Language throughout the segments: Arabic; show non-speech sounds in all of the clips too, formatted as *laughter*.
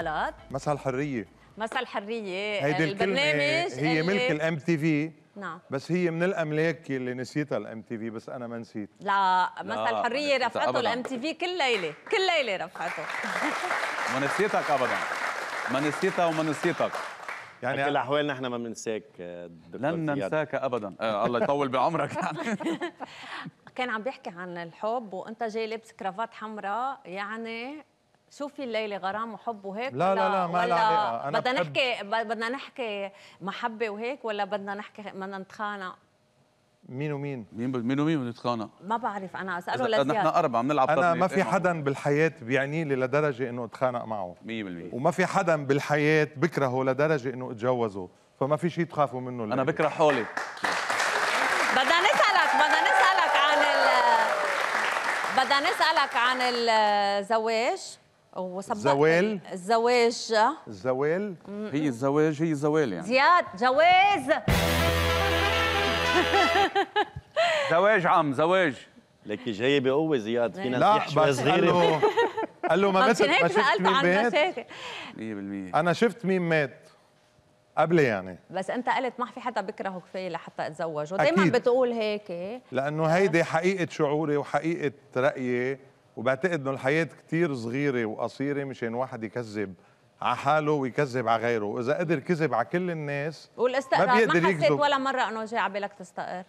البلد مساء الحريه مساء الحريه هيدي البرنامج هي ملك الام تي في نعم بس هي من الاملاك اللي نسيتها الام تي في بس انا ما نسيت لا مساء الحريه رفعته الام تي في كل ليله كل ليله رفعته *laughs* ما نسيتك ابدا ما نسيتها وما نسيتك يعني كل الاحوال نحن ما بننساك لن ننساك ابدا آه الله يطول بعمرك يعني *laughs* كان عم بيحكي عن الحب وانت جاي لابس كرافات حمراء يعني شو في الليلة غرام وحب وهيك لا لا لا ما لا أنا بدنا نحكي بدنا نحكي محبة وهيك ولا بدنا نحكي بدنا نتخانق مين ومين؟ مين مين ومين بنتخانق؟ ما بعرف انا اساله لزياد نحن أربعة بنلعب أنا ما إيه في حدا بالحياة بيعني لي لدرجة إنه أتخانق معه 100% وما في حدا بالحياة بكرهه لدرجة إنه أتجوزه فما في شيء تخافوا منه الليلة. أنا بكره حالي بدنا نسألك بدنا نسألك عن ال بدنا نسألك عن الزواج زوال الزواج الزوال هي الزواج هي الزوال يعني زياد جواز زواج عم زواج لك جاي بقوه زياد في ناس يحشوها صغيره قال له ما *laughs* مثل ما شفت مين مات 100% انا شفت مين مات قبل يعني بس انت قلت ما في حدا بكرهه كفايه لحتى اتزوج ودائما بتقول هيك لانه هيدي حقيقه شعوري وحقيقه رايي وبعتقد انه الحياه كثير صغيره وقصيره مشان واحد يكذب على حاله ويكذب على غيره واذا قدر كذب على كل الناس والاستقرار ما, بيقدر ما حسيت يكذب. ولا مره انه جاي على بالك تستقر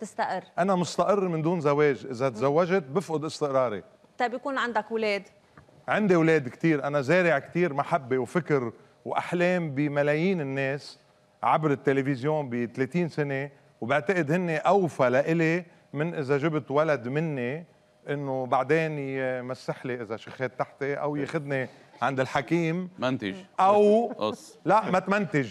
تستقر انا مستقر من دون زواج اذا تزوجت بفقد استقراري طيب يكون عندك اولاد عندي اولاد كثير انا زارع كثير محبه وفكر واحلام بملايين الناس عبر التلفزيون ب 30 سنه وبعتقد هن اوفى لإلي من اذا جبت ولد مني انه بعدين يمسح لي اذا شخيت تحتي او إيه. ياخذني عند الحكيم منتج او قص لا ما تمنتج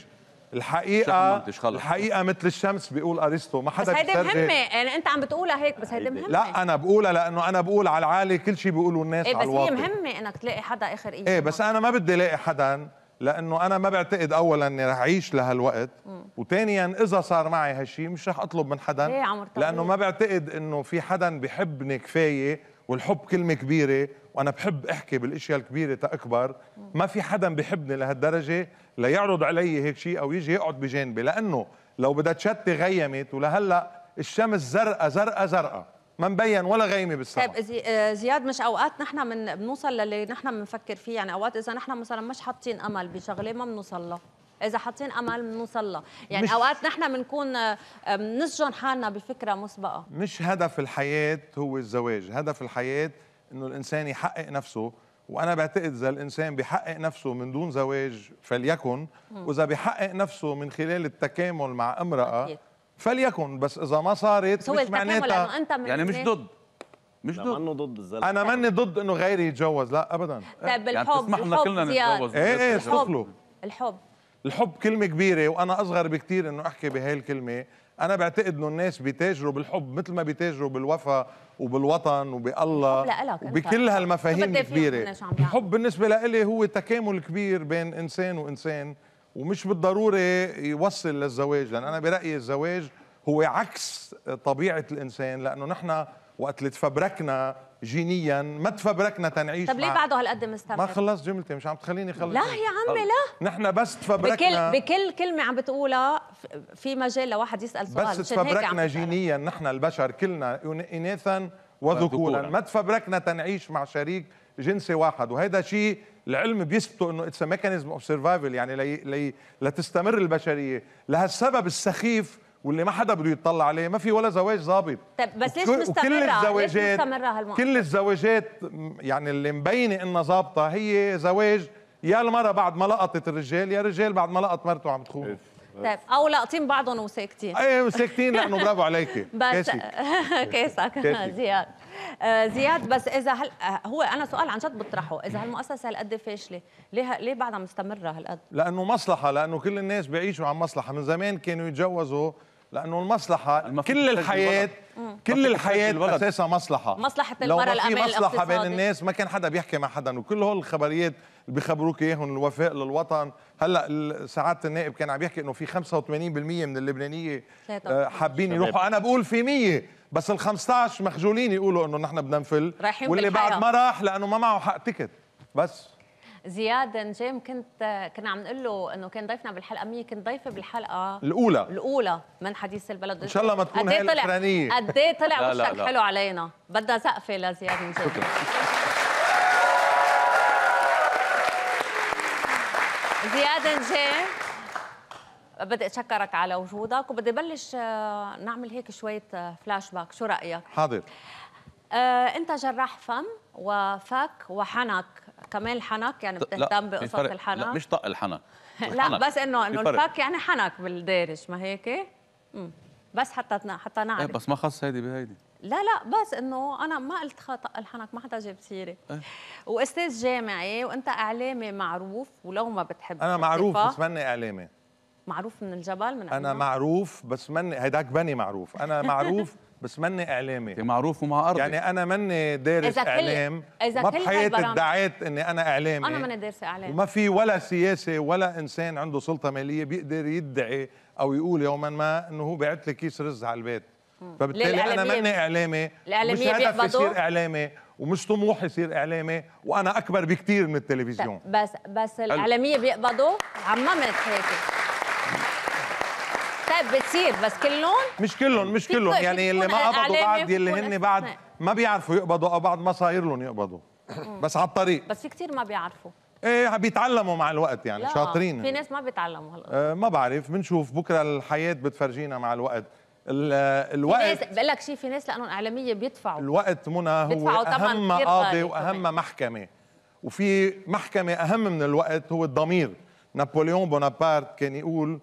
الحقيقة الحقيقة مثل الشمس بيقول ارسطو ما حدا بس هيدي مهمة يعني انت عم بتقولها هيك بس هيدي مهمة لا انا بقولها لانه انا بقول على العالي كل شيء بيقولوا الناس ايه بس على الواقع. هي مهمة انك تلاقي حدا اخر ايمان ايه بس انا ما بدي الاقي حدا لانه انا ما بعتقد اولا اني رح اعيش لهالوقت وثانيا اذا صار معي هالشيء مش رح اطلب من حدا إيه لانه ما بعتقد انه في حدا بحبني كفايه والحب كلمه كبيره وانا بحب احكي بالاشياء الكبيره تاكبر ما في حدا بحبني لهالدرجه ليعرض علي هيك شيء او يجي يقعد بجانبي لانه لو بدها تشتي غيمت ولهلا الشمس زرقاء زرقاء زرقاء ما مبين ولا غيمه بالصراحه طيب آه، زياد مش اوقات نحن من بنوصل للي نحن بنفكر فيه يعني اوقات اذا نحن مثلا مش حاطين امل بشغله ما بنوصل لها اذا حاطين امل بنوصل لها يعني اوقات نحن بنكون آه، آه، بنسجن حالنا بفكره مسبقه مش هدف الحياه هو الزواج هدف الحياه انه الانسان يحقق نفسه وانا بعتقد اذا الانسان بيحقق نفسه من دون زواج فليكن واذا بيحقق نفسه من خلال التكامل مع امراه أكيد. فليكن بس اذا ما صارت مش معناتها انت من يعني مش ضد مش ضد انه ضد الزلمه انا ماني ضد انه غيري يتجوز لا ابدا طيب الحب يعني لنا كلنا نتجوز ايه ايه الحب. الحب الحب كلمه كبيره وانا اصغر بكثير انه احكي بهاي الكلمه انا بعتقد انه الناس بيتاجروا بالحب مثل ما بيتاجروا بالوفاء وبالوطن وبالله بكل هالمفاهيم الكبيره الحب بالنسبه لإلي هو تكامل كبير بين انسان وانسان ومش بالضروره يوصل للزواج لان انا برايي الزواج هو عكس طبيعه الانسان لانه نحن وقت اللي تفبركنا جينيا ما تفبركنا تنعيش طب ليه بعده هالقد مستمر؟ ما خلصت جملتي مش عم تخليني اخلص لا يا عمي لا نحن بس تفبركنا بكل بكل كلمه عم بتقولها في مجال لواحد يسال سؤال بس تفبركنا جينيا نحن البشر كلنا اناثا وذكورا ما تفبركنا تنعيش مع شريك جنس واحد وهذا شيء العلم بيثبته انه اتس ميكانيزم اوف سرفايفل يعني لي لي لتستمر البشريه لهالسبب السخيف واللي ما حدا بده يتطلع عليه ما في ولا زواج ظابط طيب بس ليش مستمره كل الزواجات كل الزواجات يعني اللي مبينه انها ظابطه هي زواج يا المراه بعد ما لقطت الرجال يا الرجال بعد ما لقط مرته عم تخون طيب او لاقطين بعضهم وساكتين ايه وساكتين لانه برافو عليكي *laughs* بس كيسك *laughs* كاسك زياد آه، زياد بس اذا هل آه، هو انا سؤال عن جد بطرحه اذا هالمؤسسه هالقد فاشله ليه ليه بعدها مستمره هالقد لانه مصلحه لانه كل الناس بيعيشوا عن مصلحه من زمان كانوا يتجوزوا لانه المصلحه كل الحياه كل الحياه اساسها مصلحه مصلحه المراه الامان الاقتصادي لو في مصلحه بين الناس ما كان حدا بيحكي مع حدا وكل هول الخبريات اللي بيخبروك اياهم الوفاء للوطن هلا سعاده النائب كان عم يحكي انه في 85% من اللبنانيه آه، حابين يروحوا انا بقول في 100 بس ال 15 مخجولين يقولوا انه نحن بدنا نفل واللي بالحياة. بعد ما راح لانه ما معه حق تيكت بس زياد نجيم كنت كنا عم نقول له انه كان ضيفنا بالحلقه 100 كنت ضيفه بالحلقه الاولى الاولى من حديث البلد ان شاء الله ما تكون هي الاخرانيه قد ايه طلع وشك حلو علينا بدنا سقفه لزياد نجيم شكرا زياد نجيم بدي اتشكرك على وجودك وبدي بلش آه، نعمل هيك شويه فلاش آه، باك شو رايك حاضر آه، انت جراح فم وفك وحنك كمان يعني الحنك يعني بتهتم بقصه الحنك لا مش طق الحنك *laughs* لا بس انه انه الفك يعني حنك بالدارج ما هيك بس حتى حتى إيه، نعرف بس ما خص هيدي بهيدي لا لا بس انه انا ما قلت خطا الحنك ما حدا جاب سيره إيه. واستاذ جامعي وانت اعلامي معروف ولو ما بتحب انا معروف بس ماني اعلامي معروف من الجبل من انا معروف بس ماني هيداك بني معروف انا معروف *laughs* بس ماني اعلامي انت معروف وما ارضي يعني انا ماني دارس إذا اعلام اذا ما بحياتي ادعيت اني انا اعلامي انا ماني دارسه اعلام وما في ولا سياسي ولا انسان عنده سلطه ماليه بيقدر يدعي او يقول يوما ما انه هو بعت لي كيس رز على البيت فبالتالي انا ماني اعلامي مش هدف يصير اعلامي ومش طموح يصير اعلامي وانا اكبر بكثير من التلفزيون بس بس الاعلاميه بيقبضوا عممت هيك طيب بتصير بس كلهم مش كلهم مش كلهم يعني اللي ما قبضوا بعد يلي هن بعد ما بيعرفوا يقبضوا او بعد ما صاير لهم يقبضوا بس على الطريق بس في كثير ما بيعرفوا ايه بيتعلموا مع الوقت يعني شاطرين في ناس ما بيتعلموا هلا آه ما بعرف بنشوف بكره الحياه بتفرجينا مع الوقت الوقت بقول لك شيء في ناس لانهم اعلاميه بيدفعوا الوقت منى هو اهم قاضي واهم محكمه وفي محكمه اهم من الوقت هو الضمير نابليون بونابارت كان يقول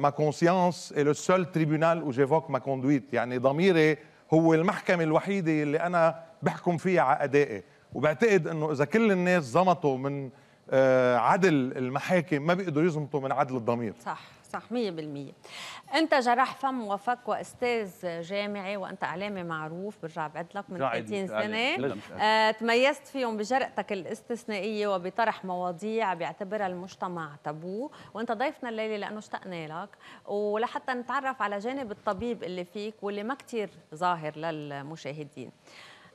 ما كونسيانس اي لو سول تريبونال او جيفوك ما كوندويت يعني ضميري هو المحكمه الوحيده اللي انا بحكم فيها على ادائي وبعتقد انه اذا كل الناس زمطوا من آه، عدل المحاكم ما بيقدروا يزمطوا من عدل الضمير صح صح 100% انت جراح فم وفك واستاذ جامعي وانت اعلامي معروف برجع بعد لك من 30 سنه آه، تميزت فيهم بجرأتك الاستثنائيه وبطرح مواضيع بيعتبرها المجتمع تابو وانت ضيفنا الليله لانه اشتقنا لك ولحتى نتعرف على جانب الطبيب اللي فيك واللي ما كثير ظاهر للمشاهدين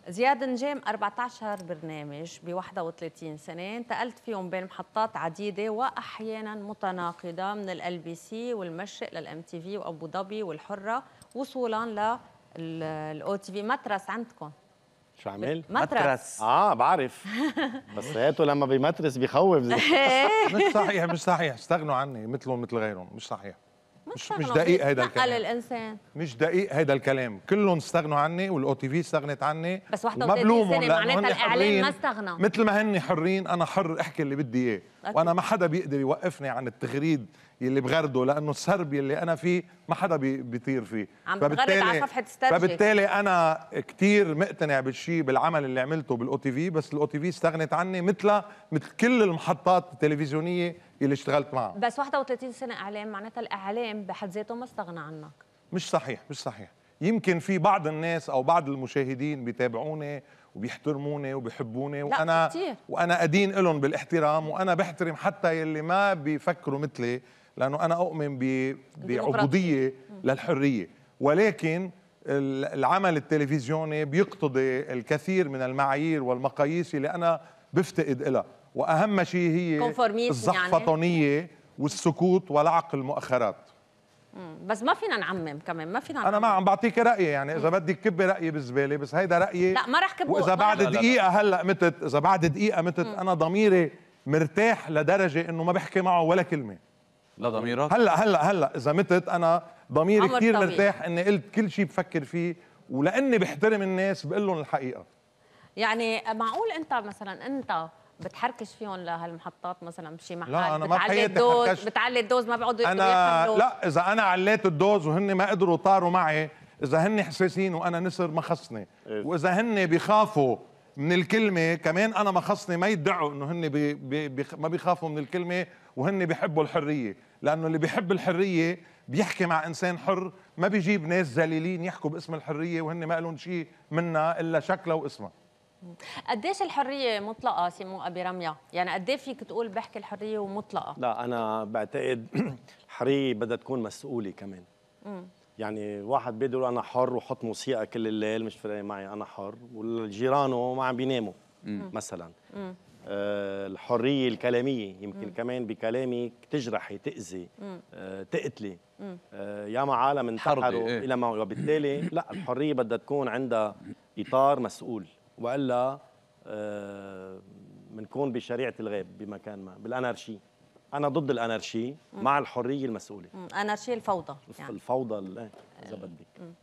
زياد نجام 14 برنامج ب 31 سنة انتقلت فيهم بين محطات عديدة وأحيانا متناقضة من ال بي سي والمشرق للام تي في وأبو ظبي والحرة وصولا للأو تي في مترس عندكم شو عامل؟ مترس. اه بعرف بس هاتوا لما بمترس بخوف *laughs* إيه. مش صحيح مش صحيح استغنوا عني مثلهم مثل غيرهم مش صحيح مش مش دقيق هيدا الكلام الانسان مش دقيق هيدا الكلام كلهم استغنوا عني والاو تي في استغنت عني بس 31 بلومهم معناتها الاعلام ما استغنى مثل ما هن حرين انا حر احكي اللي بدي اياه وانا ما حدا بيقدر يوقفني عن التغريد يلي بغرده لانه السرب يلي انا فيه ما حدا بيطير فيه عم فبالتالي على صفحه استرجي. فبالتالي انا كثير مقتنع بالشيء بالعمل اللي عملته بالاو تي في بس الاو تي في استغنت عني مثل مثل كل المحطات التلفزيونيه اللي اشتغلت معه بس 31 سنه اعلام معناتها الاعلام بحد ذاته ما استغنى عنك مش صحيح مش صحيح يمكن في بعض الناس او بعض المشاهدين بيتابعوني وبيحترموني وبيحبوني وانا كتير. وانا ادين لهم بالاحترام وانا بحترم حتى يلي ما بيفكروا مثلي لانه انا اؤمن بعبوديه للحريه ولكن العمل التلفزيوني بيقتضي الكثير من المعايير والمقاييس اللي انا بفتقد لها واهم شيء هي الزحفطونية يعني. والسكوت ولعق المؤخرات بس ما فينا نعمم كمان ما فينا نعمم. انا ما عم بعطيك رايي يعني اذا بدك كبي رايي بالزباله بس هيدا رايي لا ما رح كبه واذا بعد لا دقيقه هلا متت اذا بعد دقيقه متت انا ضميري مرتاح لدرجه انه ما بحكي معه ولا كلمه لا ضميرك هلا هلا هلا اذا متت انا ضميري كثير مرتاح اني قلت كل شيء بفكر فيه ولاني بحترم الناس بقول لهم الحقيقه يعني معقول انت مثلا انت بتحركش فيهم لهالمحطات مثلا بشي محل لا أنا ما بتعلي الدوز حركش. بتعلي الدوز ما بيقعدوا انا لا اذا انا عليت الدوز وهن ما قدروا طاروا معي اذا هن حساسين وانا نسر ما خصني إيه. واذا هن بيخافوا من الكلمه كمان انا ما خصني ما يدعوا انه هن بي بي بي ما بيخافوا من الكلمه وهن بيحبوا الحريه لانه اللي بيحب الحريه بيحكي مع انسان حر ما بيجيب ناس ذليلين يحكوا باسم الحريه وهن ما لهم شيء منها الا شكلها واسمها قديش الحريه مطلقه سيمو ابي رميا؟ يعني قد فيك تقول بحكي الحريه ومطلقه لا انا بعتقد *clears throat* حريه بدها تكون مسؤوله كمان يعني واحد بيقدر انا حر وحط موسيقى كل الليل مش فارق معي انا حر والجيرانه ما عم بيناموا مثلا آه الحريه الكلاميه يمكن مم. كمان بكلامي تجرحي تاذي آه تقتلي آه ما عالم انتحروا إيه؟ الى ما وبالتالي لا الحريه بدها تكون عندها اطار مسؤول والا بنكون آه، بشريعه الغيب بمكان ما بالانارشي انا ضد الانارشي مع الحريه المسؤوله انارشي الفوضى يعني. الفوضى إيه، اذا آه. بدك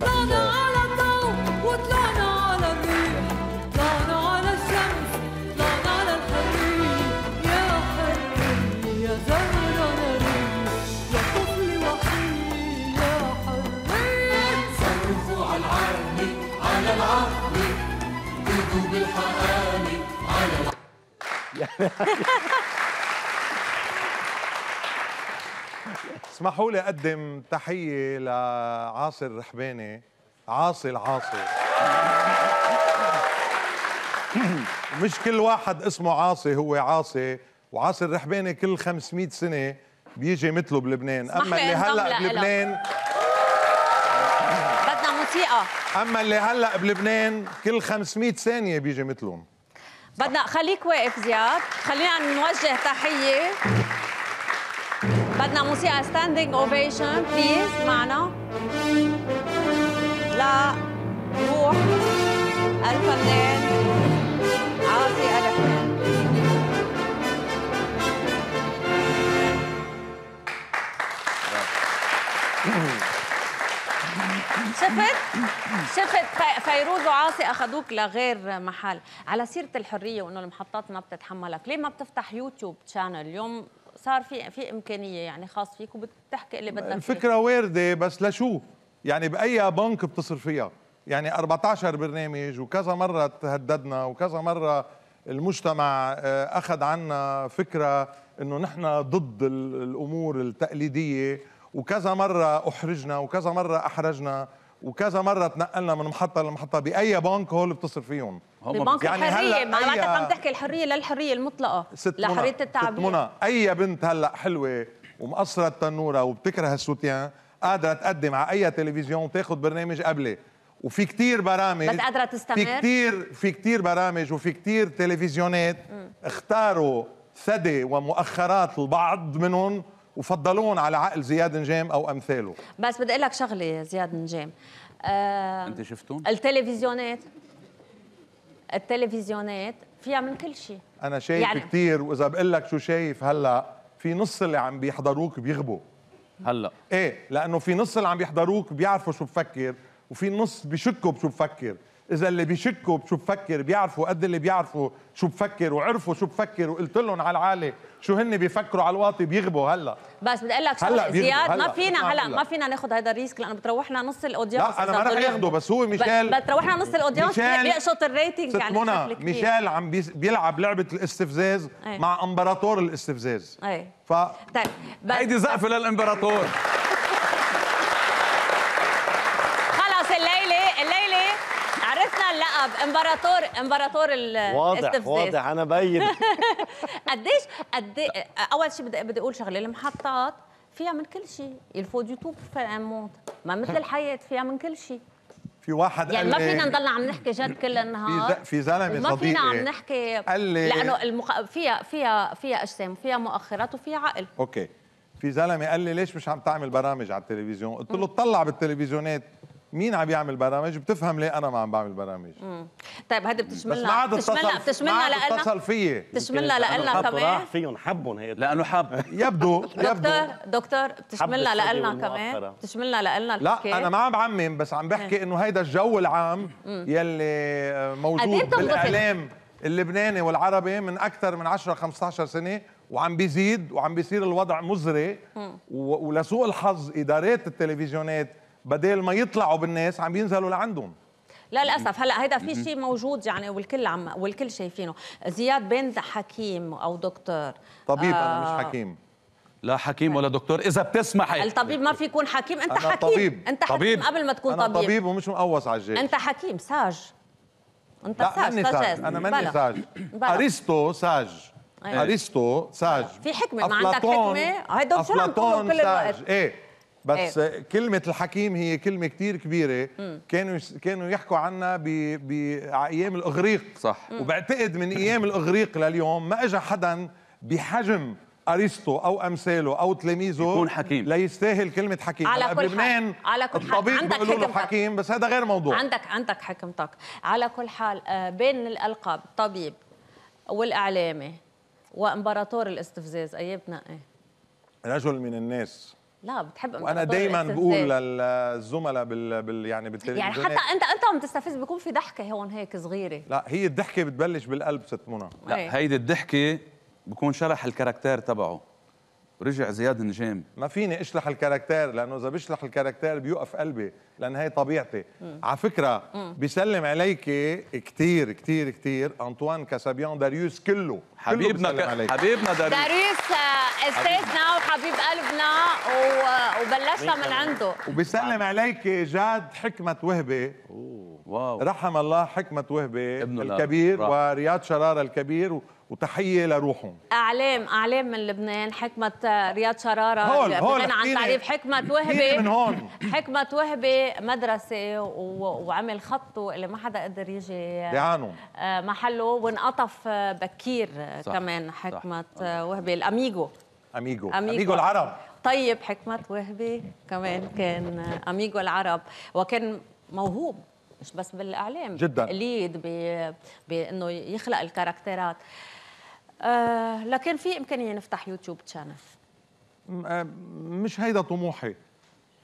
طلعنا آه، على طول وطلعنا على اسمحوا لي اقدم تحيه لعاصر الرحباني عاصي العاصي مش كل واحد اسمه عاصي هو عاصي وعاصي الرحباني كل 500 سنه بيجي مثله بلبنان اما اللي هلا بلبنان الموسيقى اما اللي هلا بلبنان كل 500 ثانيه بيجي مثلهم بدنا خليك واقف زياد خلينا نوجه تحيه بدنا موسيقى ستاندينج اوفيشن بليز معنا لروح الفنان شفت شفت فيروز وعاصي اخذوك لغير محل على سيره الحريه وانه المحطات ما بتتحملك ليه ما بتفتح يوتيوب تشانل اليوم صار في في امكانيه يعني خاص فيك وبتحكي اللي بدك الفكره وارده بس لشو يعني باي بنك بتصرفيها فيها يعني 14 برنامج وكذا مره تهددنا وكذا مره المجتمع آه، اخذ عنا فكره انه نحن ضد الامور التقليديه وكذا مره احرجنا وكذا مره احرجنا وكذا مره تنقلنا من محطه لمحطه باي بنك هول بتصرف فيهم ببنك يعني الحريه معناتها عم تحكي الحريه للحريه المطلقه لحريه التعبير منى اي بنت هلا حلوه ومقصره التنوره وبتكره السوتيان قادره تقدم على اي تلفزيون وتاخذ برنامج قبلي وفي كتير برامج بس قادره تستمر في كتير في كتير برامج وفي كتير تلفزيونات اختاروا ثدي ومؤخرات البعض منهم وفضلوهم على عقل زياد نجام او امثاله بس بدي اقول لك شغله زياد نجام آه انت شفتون التلفزيونات التلفزيونات فيها من كل شيء انا شايف يعني... كثير واذا بقول لك شو شايف هلا في نص اللي عم بيحضروك بيغبوا هلا ايه لانه في نص اللي عم بيحضروك بيعرفوا شو بفكر وفي نص بيشكوا بشو بفكر اذا اللي بيشكوا بشو بفكر بيعرفوا قد اللي بيعرفوا شو بفكر وعرفوا شو بفكر وقلت لهم على العالي شو هن بيفكروا على الواطي بيغبوا هلا بس بدي اقول لك هلا زياد ما فينا هلا ما فينا ناخذ هذا الريسك لانه بتروحنا نص الاودينس لا انا ما رح اخذه بس هو ميشيل بتروحنا نص الاودينس بيقشط الريتنج يعني منى ميشيل عم بيلعب لعبه الاستفزاز أي. مع امبراطور الاستفزاز اي ف طيب هيدي زقفه للامبراطور امبراطور امبراطور واضح واضح انا باين *laughs* قديش قد اول شيء بدي بدي اقول شغله المحطات فيها من كل شيء الفو دي تو ما مثل الحياه فيها من كل شيء في واحد يعني ما فينا نضل عم نحكي جد كل النهار في زلمه ما فينا عم نحكي قال لي لانه المخ... فيها فيها فيها اجسام وفيها مؤخرات وفيها عقل اوكي في زلمه قال لي ليش مش عم تعمل برامج على التلفزيون قلت له اطلع بالتلفزيونات مين عم يعمل برامج بتفهم ليه انا ما عم بعمل برامج مم. طيب هذا بتشملنا بس ما عاد بتشملنا بتشملنا لألنا اتصل فيي بتشملنا لألنا كمان راح فيهم حبهم هيك لانه حب يبدو يبدو دكتور بتشملنا لألنا كمان بتشملنا لألنا لا انا ما عم بعمم بس عم بحكي إيه. انه هيدا الجو العام يلي آه، موجود إيه بالاعلام اللبناني والعربي من اكثر من 10 15 سنه وعم بيزيد وعم بيصير الوضع مزري ولسوء الحظ ادارات التلفزيونات بدل ما يطلعوا بالناس عم ينزلوا لعندهم لا للاسف هلا هيدا في شيء موجود يعني والكل عم والكل شايفينه زياد بين حكيم او دكتور طبيب آه انا مش آه، حكيم لا حكيم ولا دكتور اذا بتسمحي الطبيب ما في يكون حكيم انت أنا حكيم طبيب. انت حكيم طبيب. قبل ما تكون أنا طبيب طبيب ومش مقوص على الجيش انت حكيم ساج انت لا ساج, ماني ساج. انا ماني ساج ارسطو ساج أيوة. ارسطو ساج في حكمه ما عندك حكمه هيدا شو عم كل الوقت ايه بس إيه. كلمه الحكيم هي كلمه كتير كبيره كانوا كانوا يحكوا عنها بايام الاغريق صح مم. وبعتقد من ايام الاغريق لليوم ما اجى حدا بحجم ارسطو او امثاله او تلاميذه يكون حكيم ليستاهل كلمه حكيم على كل لبنان على كل حال الطبيب عندك له حكيم بس هذا غير موضوع عندك عندك حكمتك على كل حال آه، بين الالقاب طبيب والاعلامي وامبراطور الاستفزاز اي بتنقي إيه؟ رجل من الناس لا بتحب وانا دايما بقول للزملاء بال... بال يعني بال يعني حتى انت انت عم تستفز بيكون في ضحكه هون هيك صغيره لا هي الضحكه بتبلش بالقلب ست منى لا إيه. هيدي الضحكه بكون شرح الكاركتير تبعه رجع زياد هنجام ما فيني اشلح الكاركتير لانه اذا بشلح الكاركتير بيوقف قلبي لان هي طبيعتي على فكره بيسلم عليك كثير كثير كثير انطوان كاسابيان داريوس كله حبيبنا كله عليك. حبيبنا داريوس داريوس آه، استاذنا وحبيب قلبنا وبلشنا من عنده وبيسلم عليك جاد حكمه وهبه أوه. واو رحم الله حكمه وهبه الكبير ورياض شراره الكبير وتحيه لروحهم اعلام اعلام من لبنان حكمه رياض شراره هول هول عن تعريف حكمه وهبي من هون حكمه وهبي مدرسه وعمل خطه اللي ما حدا قدر يجي بيعانوا آه، محله وانقطف آه، بكير آه، صح. كمان حكمه صح. وهبي الاميجو اميجو اميجو, أميجو العرب طيب حكمه وهبي كمان كان اميجو العرب وكان موهوب مش بس بالاعلام جدا ليد بانه يخلق الكاركترات آه لكن في امكانيه نفتح يوتيوب تشانل آه، مش هيدا طموحي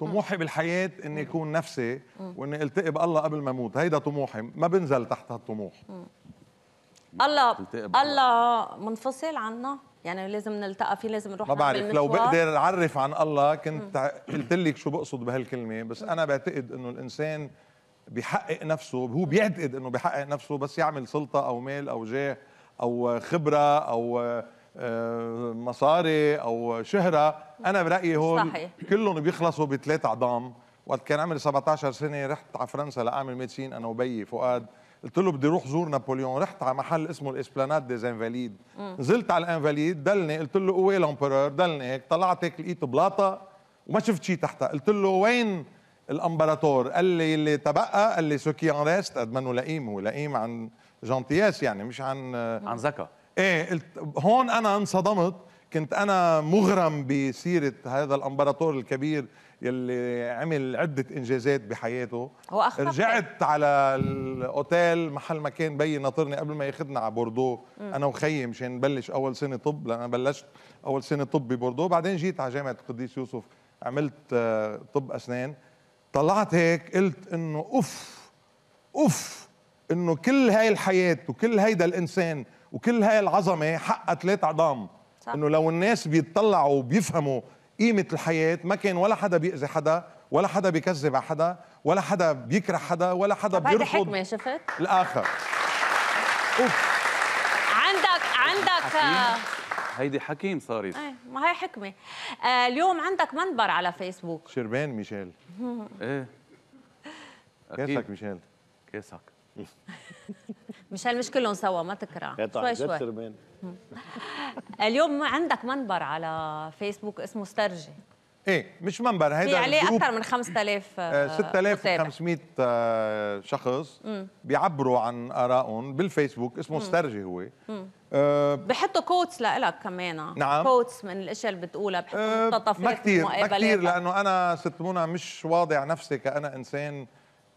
طموحي بالحياة اني اكون نفسي واني التقي بالله قبل ما اموت هيدا طموحي ما بنزل تحت هالطموح الله الله منفصل عنا يعني لازم نلتقى فيه لازم نروح ما بعرف لو بقدر اعرف عن الله كنت قلت لك شو بقصد بهالكلمه بس انا بعتقد انه الانسان بيحقق نفسه هو بيعتقد انه بيحقق نفسه بس يعمل سلطه او مال او جاه او خبره او آه، مصاري او شهره انا برايي هون صحيح. كلهم بيخلصوا بثلاث عظام وقت كان عمري 17 سنه رحت على فرنسا لاعمل ميدسين انا وبيي فؤاد قلت له بدي روح زور نابليون رحت على محل اسمه الاسبلاناد دي زانفاليد نزلت على الانفاليد دلني قلت له قوي لامبرور دلني هيك طلعت هيك لقيت بلاطه وما شفت شيء تحتها قلت له وين الامبراطور قال لي اللي تبقى قال لي سوكيان ان ريست قد منه لئيم هو لئيم عن تياس يعني مش عن عن زكا ايه هون انا انصدمت كنت انا مغرم بسيره هذا الامبراطور الكبير يلي عمل عده انجازات بحياته هو أخبر رجعت على الاوتيل محل ما كان بيي ناطرني قبل ما ياخذنا على بوردو انا وخيي مشان نبلش اول سنه طب لان بلشت اول سنه طب ببوردو بعدين جيت على جامعه القديس يوسف عملت آه، طب اسنان طلعت هيك قلت انه اوف اوف انه كل هاي الحياه وكل هيدا الانسان وكل هاي العظمه حقها ثلاث عظام انه لو الناس بيطلعوا وبيفهموا قيمه الحياه ما كان ولا حدا بيأذي حدا ولا حدا بيكذب على حدا ولا حدا بيكره حدا ولا حدا بيرفض حكمه شفت الاخر أوف. عندك عندك هيدي حكيم صارت ايه ما هي حكمه آه اليوم عندك منبر على فيسبوك شربان ميشيل *laughs* ايه كاسك ميشيل كاسك مشان *laughs* مش كلهم سوا ما تكره إيه طيب، شوي شوي سربين. *laughs* اليوم عندك منبر على فيسبوك اسمه استرجي ايه مش منبر هيدا في عليه اكثر من 5000 6500 *laughs* آه، آه، آه، شخص مم. بيعبروا عن ارائهم بالفيسبوك اسمه مم. استرجي هو أه بحطوا كوتس لإلك كمان نعم كوتس من الاشياء اللي بتقولها بحطوا أه ما كثير ما كثير لانه انا ست منى مش واضع نفسي كأنا انسان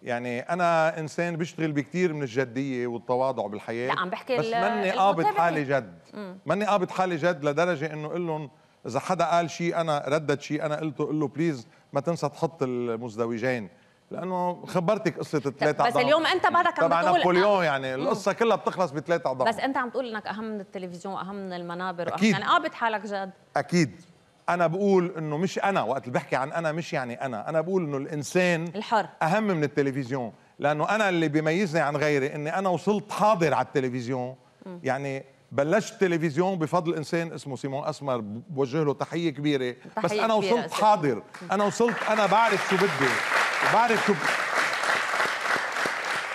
يعني انا انسان بشتغل بكثير من الجديه والتواضع بالحياه لا عم بحكي بس ماني قابض حالي جد ماني قابض حالي جد لدرجه انه اقول لهم اذا حدا قال شيء انا ردد شيء انا قلته قل له بليز ما تنسى تحط المزدوجين لانه خبرتك قصه الثلاثة بس اليوم انت بعدك عم تقول نابوليون يعني القصه كلها بتخلص بثلاثة اعضاء بس انت عم تقول انك اهم من التلفزيون اهم من المنابر أكيد. يعني قابض حالك جد اكيد انا بقول انه مش انا وقت اللي بحكي عن انا مش يعني انا انا بقول انه الانسان الحر اهم من التلفزيون لانه انا اللي بيميزني عن غيري اني انا وصلت حاضر على التلفزيون م. يعني بلشت تلفزيون بفضل انسان اسمه سيمون اسمر بوجه له تحيه كبيره تحية بس انا وصلت كبيرة حاضر م. انا وصلت انا بعرف شو بدي بعرف شو بدي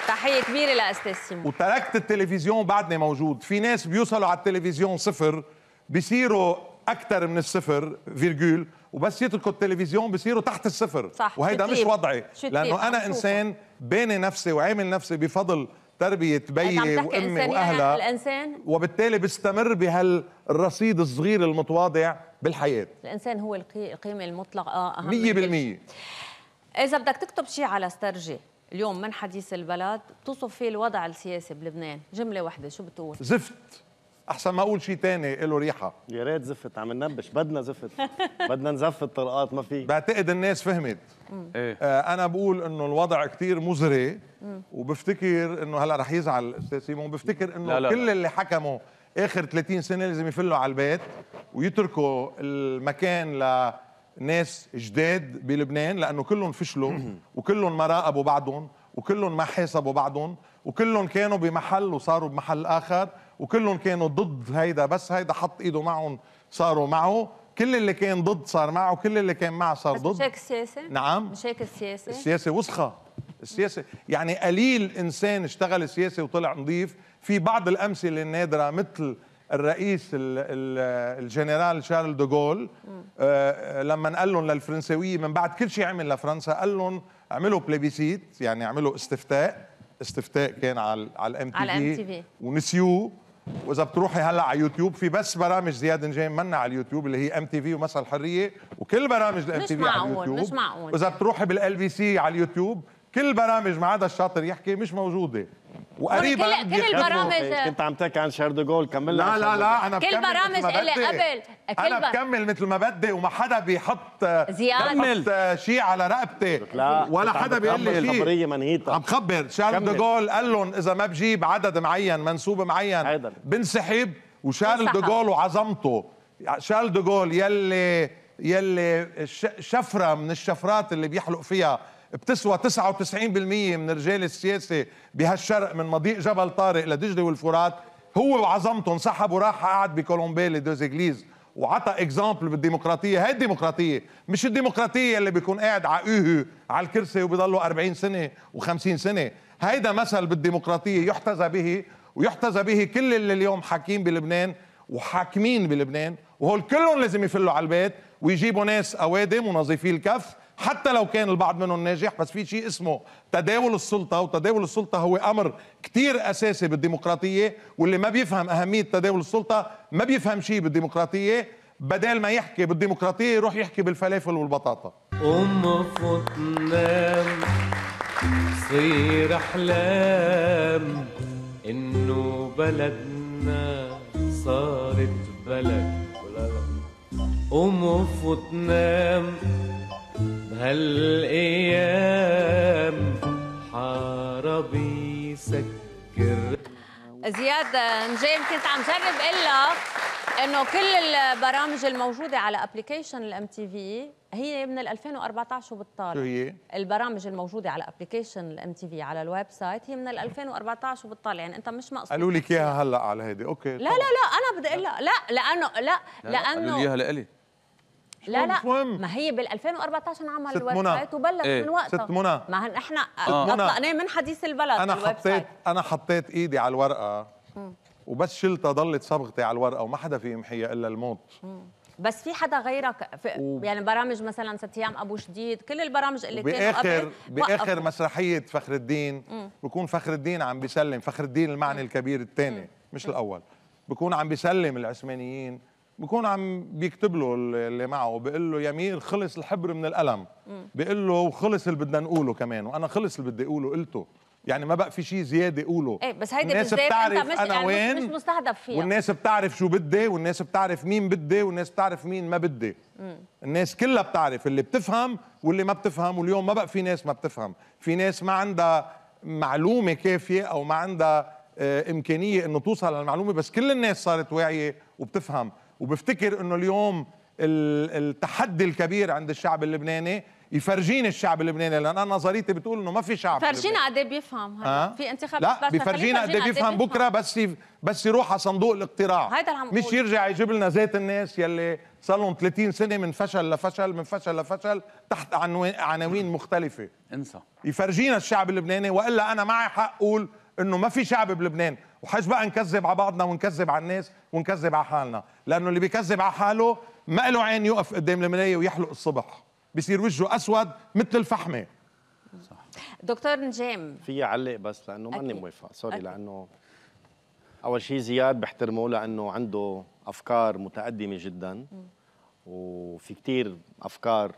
تحية كبيرة لأستاذ سيمون وتركت التلفزيون بعدني موجود في ناس بيوصلوا على التلفزيون صفر بيصيروا اكثر من الصفر فيرجول وبس يتركوا التلفزيون بصيروا تحت الصفر صح وهيدا مش وضعي لانه انا انسان باني نفسي وعامل نفسي بفضل تربية بيي وأمي وأهلها الإنسان وبالتالي بستمر بهالرصيد الصغير المتواضع بالحياة الإنسان هو القيمة المطلقة أهم 100% إذا بدك تكتب شيء على استرجي اليوم من حديث البلد بتوصف فيه الوضع السياسي بلبنان جملة واحدة شو بتقول؟ زفت احسن ما اقول شيء ثاني له ريحه يا ريت زفت عم ننبش بدنا زفت *laughs* بدنا نزفت طرقات ما في بعتقد الناس فهمت إيه؟ آه انا بقول انه الوضع كثير مزري وبفتكر انه هلا رح يزعل استاذ سيمون بفتكر انه لا لا كل اللي حكموا اخر 30 سنه لازم يفلوا على البيت ويتركوا المكان لناس جداد بلبنان لانه كلهم فشلوا وكلهم ما راقبوا بعضهم وكلهم ما حاسبوا بعضهم وكلهم كانوا بمحل وصاروا بمحل اخر وكلهم كانوا ضد هيدا بس هيدا حط ايده معهم صاروا معه كل اللي كان ضد صار معه كل اللي كان معه صار ضد مش هيك السياسه نعم مش هيك السياسه السياسه وسخه السياسه يعني قليل انسان اشتغل سياسه وطلع نظيف في بعض الامثله النادره مثل الرئيس الجنرال شارل دوغول آه، آه، لما قال لهم للفرنسويه من بعد كل شيء عمل لفرنسا قال لهم عملوا بليبيسيت يعني عملوا استفتاء استفتاء كان على على الام تي في ونسيوه واذا بتروحي هلا على يوتيوب في بس برامج زياد نجيم منا على اليوتيوب اللي هي ام تي في ومسا الحريه وكل برامج الام تي في على اليوتيوب مش معقول واذا بتروحي بالال بي سي على اليوتيوب كل برامج ما عدا الشاطر يحكي مش موجوده وقريبا كل, كل البرامج إيه، كنت عم تحكي عن شارل دوغول كمل لا لا لا انا كل برامج اللي قبل انا بكمل مثل ما بدي وما حدا بيحط آه، زياد آه، شيء على رقبتي ولا حدا بيقول لي شيء خبريه منهيطه عم خبر شارل دوغول قال لهم اذا ما بجيب عدد معين منسوب معين بنسحب وشارل دوغول وعظمته شارل دوغول يلي يلي شفره من الشفرات اللي بيحلق فيها بتسوى 99% من رجال السياسه بهالشرق من مضيق جبل طارق لدجله والفرات هو وعظمتهم سحب وراح قعد بكولومبي لدوز اجليز وعطى اكزامبل بالديمقراطيه هاي الديمقراطيه مش الديمقراطيه اللي بيكون قاعد عقوه على الكرسي وبيضلوا 40 سنه و50 سنه هيدا مثل بالديمقراطيه يحتذى به ويحتذى به كل اللي اليوم حاكين بلبنان وحاكمين بلبنان وهول كلهم لازم يفلوا على البيت ويجيبوا ناس اوادم ونظيفي الكف حتى لو كان البعض منهم ناجح بس في شيء اسمه تداول السلطة وتداول السلطة هو أمر كتير أساسي بالديمقراطية واللي ما بيفهم أهمية تداول السلطة ما بيفهم شيء بالديمقراطية بدال ما يحكي بالديمقراطية يروح يحكي بالفلافل والبطاطا أم فطنام صير أحلام إنه بلدنا صارت بلد أم فطنام بهالايام حربي سكر زياد نجيم كنت عم جرب الا انه كل البرامج الموجوده على ابلكيشن الام تي في هي من 2014 وبتطالع شو هي؟ البرامج الموجوده على ابلكيشن الام تي في على الويب سايت هي من 2014 وبتطالع يعني انت مش مقصود قالوا لك اياها هلا على هيدي اوكي لا طبعا. لا لا انا بدي اقول لا لا لانه لا, لا لانه قالوا لي اياها لإلي لا لا مهم. ما هي بال 2014 عمل الويب سايت وبلغ إيه؟ من وقتها ست منى ما هن احنا آه. اطلقناه من حديث البلد انا حطيت انا حطيت ايدي على الورقه وبس شلتها ضلت صبغتي على الورقه وما حدا في يمحيها الا الموت بس في حدا غيرك في و... يعني برامج مثلا ست ايام ابو شديد كل البرامج اللي كانوا قبل باخر مسرحيه فخر الدين بكون فخر الدين عم بيسلم فخر الدين المعني الكبير الثاني مش الاول بكون عم بيسلم العثمانيين بيكون عم بيكتب له اللي معه بيقول له يمير خلص الحبر من القلم بيقول له وخلص اللي بدنا نقوله كمان وانا خلص اللي بدي اقوله قلته يعني ما بقى في شيء زياده قوله ايه بس هيدي الناس بتعرف انت مش انا يعني وين مش مستهدف فيها والناس بتعرف شو بدي والناس بتعرف مين بدي والناس بتعرف مين ما بدي مم. الناس كلها بتعرف اللي بتفهم واللي ما بتفهم واليوم ما بقى في ناس ما بتفهم في ناس ما عندها معلومه كافيه او ما عندها آه، امكانيه انه توصل للمعلومه بس كل الناس صارت واعيه وبتفهم وبفتكر انه اليوم التحدي الكبير عند الشعب اللبناني يفرجيني الشعب اللبناني لان انا نظريتي بتقول انه ما في شعب فرجينا قد ايه بيفهم هلا أه؟ في انتخابات لا بفرجينا إيه قد ايه بيفهم بكره بس بس يروح على صندوق الاقتراع هيدا عم مش يرجع يجيب لنا زيت الناس يلي صار لهم 30 سنه من فشل لفشل من فشل لفشل تحت عناوين مختلفه انسى يفرجينا الشعب اللبناني والا انا معي حق اقول انه ما في شعب بلبنان وحاج بقى نكذب على بعضنا ونكذب على الناس ونكذب على حالنا لانه اللي بيكذب على حاله ما له عين يقف قدام المرايه ويحلق الصبح بصير وجهه اسود مثل الفحمه صح دكتور نجام في علق بس لانه ماني موافق سوري لانه اول شيء زياد بحترمه لانه عنده افكار متقدمه جدا وفي كثير افكار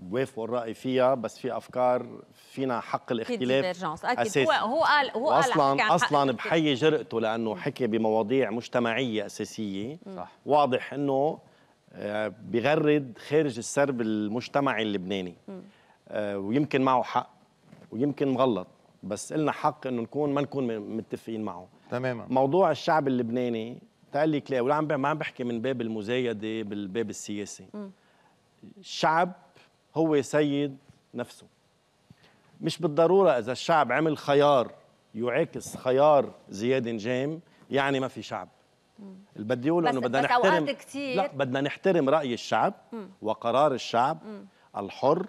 بوافقوا الراي فيها بس في افكار فينا حق الاختلاف اكيد هو هو قال هو قال اصلا اصلا بحيي جرأته لانه حكي بمواضيع مجتمعيه اساسيه صح. واضح انه آه، بغرد خارج السرب المجتمعي اللبناني آه، ويمكن معه حق ويمكن مغلط بس إلنا حق انه نكون ما نكون متفقين معه تماما موضوع الشعب اللبناني تقلي كلاوي ولا عم ما عم بحكي من باب المزايده بالباب السياسي م. الشعب هو سيد نفسه مش بالضرورة إذا الشعب عمل خيار يعاكس خيار زياد نجام يعني ما في شعب اللي بدي اقوله انه بدنا نحترم كتير. لا بدنا نحترم راي الشعب م. وقرار الشعب م. الحر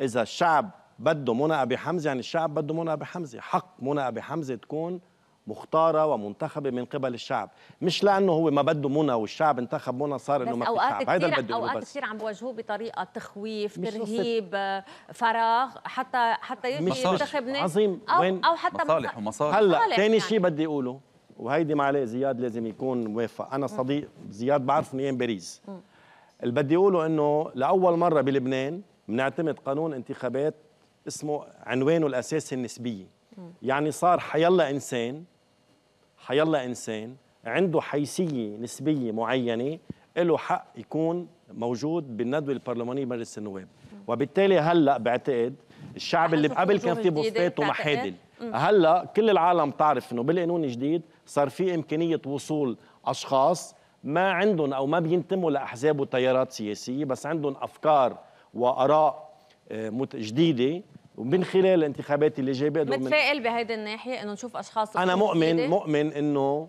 اذا الشعب بده منى ابي حمزه يعني الشعب بده منى ابي حمزه حق منى ابي حمزه تكون مختاره ومنتخبه من قبل الشعب مش لانه هو ما بده منى والشعب انتخب منى صار انه ما في شعب هذا اللي بده اوقات كثير عم بواجهوه بطريقه تخويف ترهيب فراغ حتى حتى يجي ينتخب عظيم أو وين او حتى مصالح ومصالح هلا ثاني يعني. شيء بدي اقوله وهيدي معلي زياد لازم يكون موافق انا صديق زياد بعرف من ايام باريس اللي بدي اقوله انه لاول مره بلبنان بنعتمد قانون انتخابات اسمه عنوانه الاساسي النسبيه يعني صار حيلا انسان حيلا انسان عنده حيثيه نسبيه معينه له حق يكون موجود بالندوه البرلمانيه بمجلس النواب وبالتالي هلا بعتقد الشعب اللي قبل كان في بوستات ومحادل هلا كل العالم تعرف انه بالقانون الجديد صار في امكانيه وصول اشخاص ما عندهم او ما بينتموا لاحزاب وتيارات سياسيه بس عندهم افكار واراء آه، جديده ومن خلال الانتخابات اللي جايبها متفائل بهيدي الناحيه انه نشوف اشخاص انا مؤمن مؤمن انه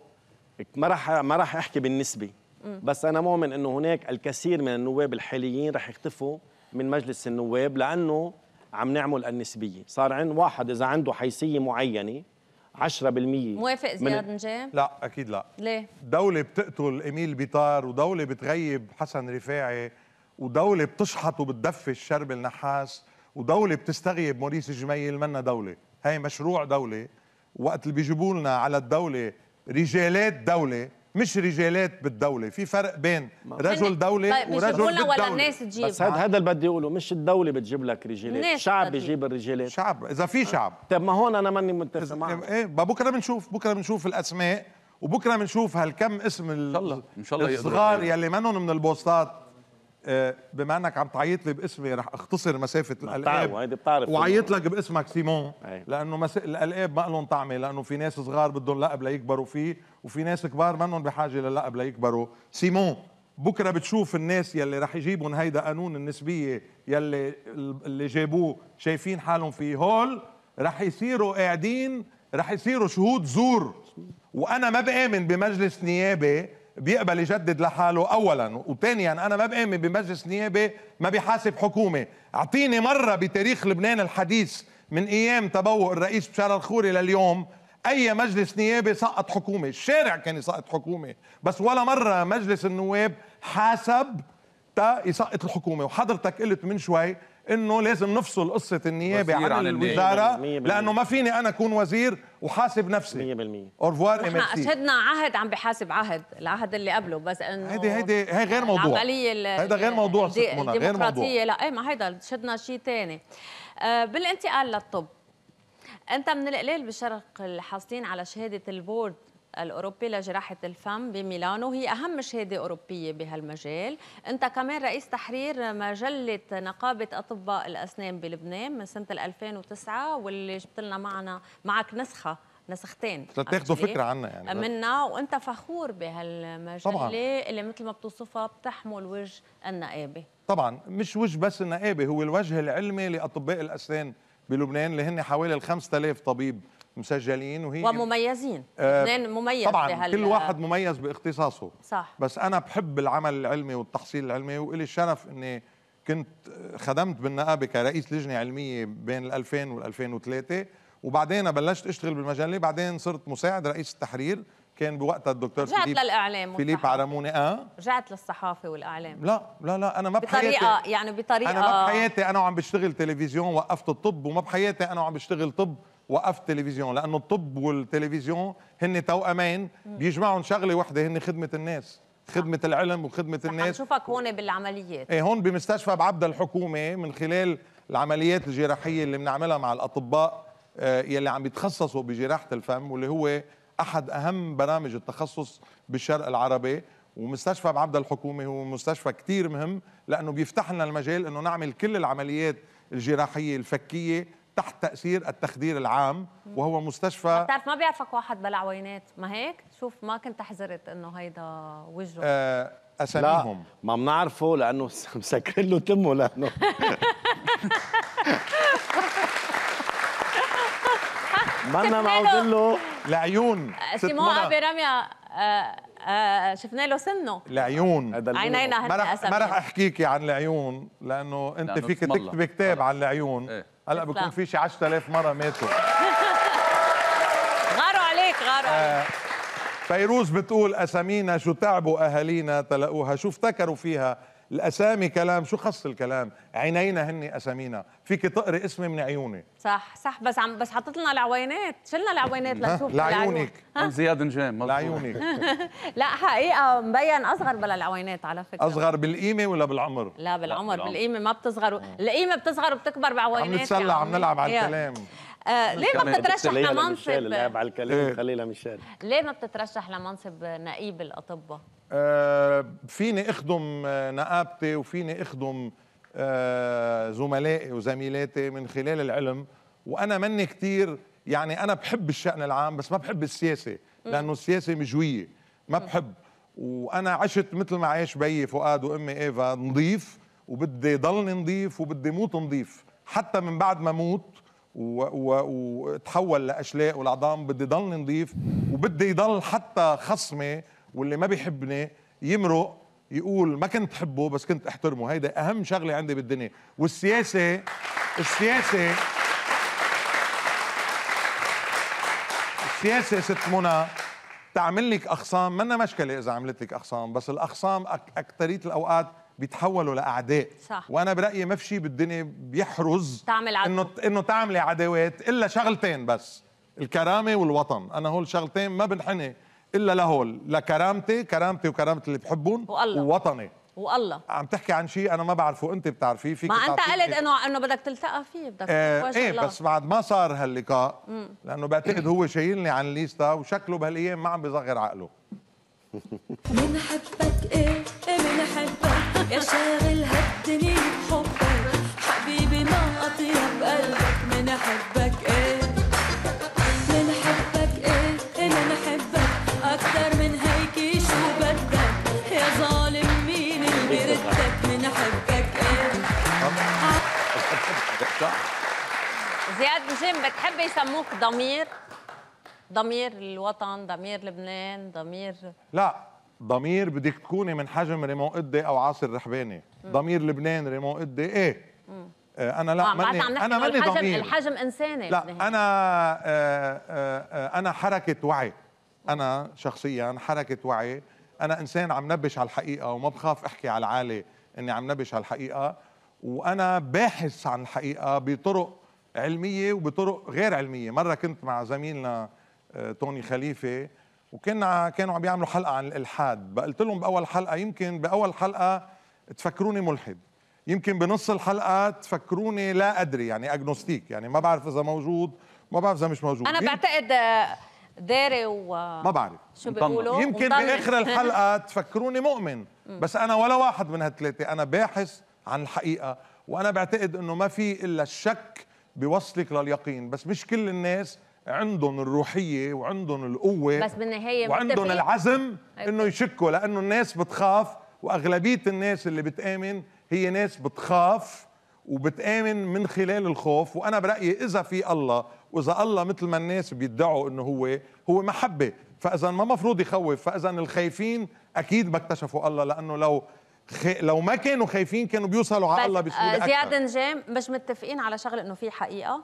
ما راح ما راح احكي بالنسبه بس انا مؤمن انه هناك الكثير من النواب الحاليين راح يختفوا من مجلس النواب لانه عم نعمل النسبيه صار عند واحد اذا عنده حيثيه معينه 10% موافق زياد نجام؟ لا اكيد لا ليه؟ دولة بتقتل ايميل بيطار ودولة بتغيب حسن رفاعي ودولة بتشحط وبتدفي الشرب النحاس ودوله بتستغيب موريس الجميل منا دوله هي مشروع دوله وقت اللي بيجيبوا لنا على الدوله رجالات دوله مش رجالات بالدوله في فرق بين رجل يعني دوله طيب ورجل ولا بالدوله ولا الناس تجيب بس هذا اللي بدي اقوله مش الدوله بتجيب لك رجالات الشعب بيجيب الرجالات شعب اذا في شعب آه. طيب ما هون انا ماني متفق معك ايه بكره بنشوف بكره بنشوف الاسماء وبكره بنشوف هالكم اسم ان شاء الله ان شاء الله الصغار يلي منهم من البوسطات آه، بما انك عم تعيط لي باسمي رح اختصر مسافه الالقاب وعيط لك باسمك سيمون لانه مس... الالقاب ما لهم طعمه لانه في ناس صغار بدهم لقب ليكبروا فيه وفي ناس كبار منهم بحاجه للقب ليكبروا سيمون بكره بتشوف الناس يلي رح يجيبهم هيدا قانون النسبيه يلي اللي جابوه شايفين حالهم فيه هول رح يصيروا قاعدين رح يصيروا شهود زور وانا ما بامن بمجلس نيابي بيقبل يجدد لحاله اولا وثانيا انا ما بامن بمجلس نيابه ما بيحاسب حكومه اعطيني مره بتاريخ لبنان الحديث من ايام تبوء الرئيس بشار الخوري لليوم اي مجلس نيابي سقط حكومه الشارع كان يسقط حكومه بس ولا مره مجلس النواب حاسب تا يسقط الحكومه وحضرتك قلت من شوي انه لازم نفصل قصه النيابه عن, عن الوزاره لانه ما فيني انا اكون وزير وحاسب نفسي 100% اورفوار نحن شهدنا عهد عم بحاسب عهد العهد اللي قبله بس انه هيدي هيدي هي غير موضوع هيدا غير موضوع ست منى غير موضوع لا ايه ما هيدا شهدنا شيء ثاني آه، بالانتقال للطب انت من القليل بالشرق اللي حاصلين على شهاده البورد الأوروبي لجراحة الفم بميلانو هي أهم شهادة أوروبية بهالمجال أنت كمان رئيس تحرير مجلة نقابة أطباء الأسنان بلبنان من سنة 2009 واللي جبت لنا معنا معك نسخة نسختين تاخذوا فكره عنا يعني منا وانت فخور بهالمجله طبعاً. اللي مثل ما بتوصفها بتحمل وجه النقابه طبعا مش وجه بس النقابه هو الوجه العلمي لاطباء الاسنان بلبنان اللي هن حوالي ال 5000 طبيب مسجلين وهي ومميزين آه، اثنين آه مميز طبعا كل واحد مميز باختصاصه صح بس انا بحب العمل العلمي والتحصيل العلمي والي الشرف اني كنت خدمت بالنقابه كرئيس لجنه علميه بين ال 2000 وال 2003 وبعدين بلشت اشتغل بالمجله بعدين صرت مساعد رئيس التحرير كان بوقتها الدكتور رجعت فيليب للاعلام فيليب عرموني اه رجعت للصحافه والاعلام لا لا لا انا ما بحياتي بطريقه يعني بطريقه انا ما بحياتي انا وعم بشتغل تلفزيون وقفت الطب وما بحياتي انا وعم بشتغل طب وقفت تلفزيون لانه الطب والتلفزيون هن توأمين بيجمعهم شغله وحده هن خدمه الناس خدمه العلم وخدمه الناس نشوفك هون بالعمليات ايه هون بمستشفى بعبد الحكومه من خلال العمليات الجراحيه اللي بنعملها مع الاطباء آه يلي عم يتخصصوا بجراحه الفم واللي هو احد اهم برامج التخصص بالشرق العربي ومستشفى بعبد الحكومه هو مستشفى كثير مهم لانه بيفتح لنا المجال انه نعمل كل العمليات الجراحيه الفكيه تحت تاثير التخدير العام وهو مستشفى بتعرف ما بيعرفك واحد بلا عوينات ما هيك شوف ما كنت حذرت انه هيدا وجهه آه اساميهم لا ما بنعرفه لانه *laughs* مسكرين له تمه لانه منا *laughs* معودين له لعيون آه، سيمو ابي رميا آه، آه، شفنا له سنه العيون عينينا هن ما رح احكيكي يعني عن العيون لانه انت فيك تكتبي كتاب عن العيون إيه؟ هلا بكون في شي 10000 مره ماتوا *laughs* غاروا عليك غاروا آه فيروز بتقول اسامينا شو تعبوا اهالينا تلاقوها شو افتكروا فيها الاسامي كلام شو خص الكلام عينينا هن اسامينا فيك تقري اسمي من عيوني صح صح بس عم بس حطيت لنا العوينات شلنا العوينات لنشوف لعيونك زياد نجام لعيونك *laughs* لا حقيقه مبين اصغر بلا العوينات على فكره اصغر بالقيمه ولا بالعمر لا بالعمر, بالقيمه ما بتصغر آه. القيمه بتصغر وبتكبر بعوينات عم نتسلى عم نلعب على الكلام آه ليه ما بتترشح لمنصب لعب على الكلام إيه. خليلها ليه ما بتترشح لمنصب نقيب الاطباء آه، فيني اخدم آه، نقابتي وفيني اخدم آه، زملائي وزميلاتي من خلال العلم وانا مني كثير يعني انا بحب الشان العام بس ما بحب السياسه لانه السياسه مجويه ما بحب وانا عشت مثل ما عاش بيي فؤاد وامي ايفا نظيف وبدي ضلني نظيف وبدي موت نظيف حتى من بعد ما موت وتحول لاشلاء والعظام بدي ضلني نظيف وبدي يضل حتى خصمي واللي ما بيحبني يمرق يقول ما كنت حبه بس كنت احترمه هيدا اهم شغله عندي بالدنيا والسياسه السياسه السياسه ست منى تعمل لك اخصام منا مشكله اذا عملت لك اخصام بس الاخصام اكثريه الاوقات بيتحولوا لاعداء صح. وانا برايي ما في شيء بالدنيا بيحرز تعمل عدو. انه انه تعملي عداوات الا شغلتين بس الكرامه والوطن انا هول شغلتين ما بنحني الا لهول لكرامتي كرامتي وكرامه اللي بحبهم والله ووطني والله عم تحكي عن شيء انا ما بعرفه انت بتعرفيه فيك ما انت قلت انه انه بدك تلتقى فيه بدك آه ايه بس بعد ما صار هاللقاء مم. لانه بعتقد هو شايلني لي عن ليستا وشكله بهالايام ما عم بيصغر عقله *laughs* من حبك إيه؟, ايه من حبك يا شاغل هالدنيا بحبك حبيبي ما اطيب قلبك من حبك ايه جيم بتحبي يسموك ضمير ضمير الوطن ضمير لبنان ضمير لا ضمير بدك تكوني من حجم ريمون قدي او عاصر رحباني ضمير لبنان ريمون قدي ايه آه، انا لا آه، ماني انا ماني الحجم ضمير الحجم انساني لا انا آه، انا حركه وعي انا شخصيا حركه وعي انا انسان عم نبش على الحقيقه وما بخاف احكي على العالي اني عم نبش على الحقيقه وانا باحث عن الحقيقه بطرق علميه وبطرق غير علميه مره كنت مع زميلنا آه، توني خليفه وكنا كانوا عم بيعملوا حلقه عن الالحاد قلت لهم باول حلقه يمكن باول حلقه تفكروني ملحد يمكن بنص الحلقه تفكروني لا ادري يعني اجنوستيك يعني ما بعرف اذا موجود ما بعرف اذا مش موجود انا بعتقد آه، داري و ما بعرف شو بيقولوا يمكن مطلع. باخر الحلقه تفكروني مؤمن بس انا ولا واحد من هالثلاثه انا باحث عن الحقيقه وانا بعتقد انه ما في الا الشك بيوصلك لليقين بس مش كل الناس عندهم الروحيه وعندهم القوه بس بالنهايه وعندهم العزم أيوة. انه يشكوا لانه الناس بتخاف واغلبيه الناس اللي بتامن هي ناس بتخاف وبتامن من خلال الخوف وانا برايي اذا في الله واذا الله مثل ما الناس بيدعوا انه هو هو محبه فاذا ما مفروض يخوف فاذا الخايفين اكيد ما اكتشفوا الله لانه لو خي... لو ما كانوا خايفين كانوا بيوصلوا على طيب، الله بسهوله آه، زياد نجام مش متفقين على شغله انه في حقيقه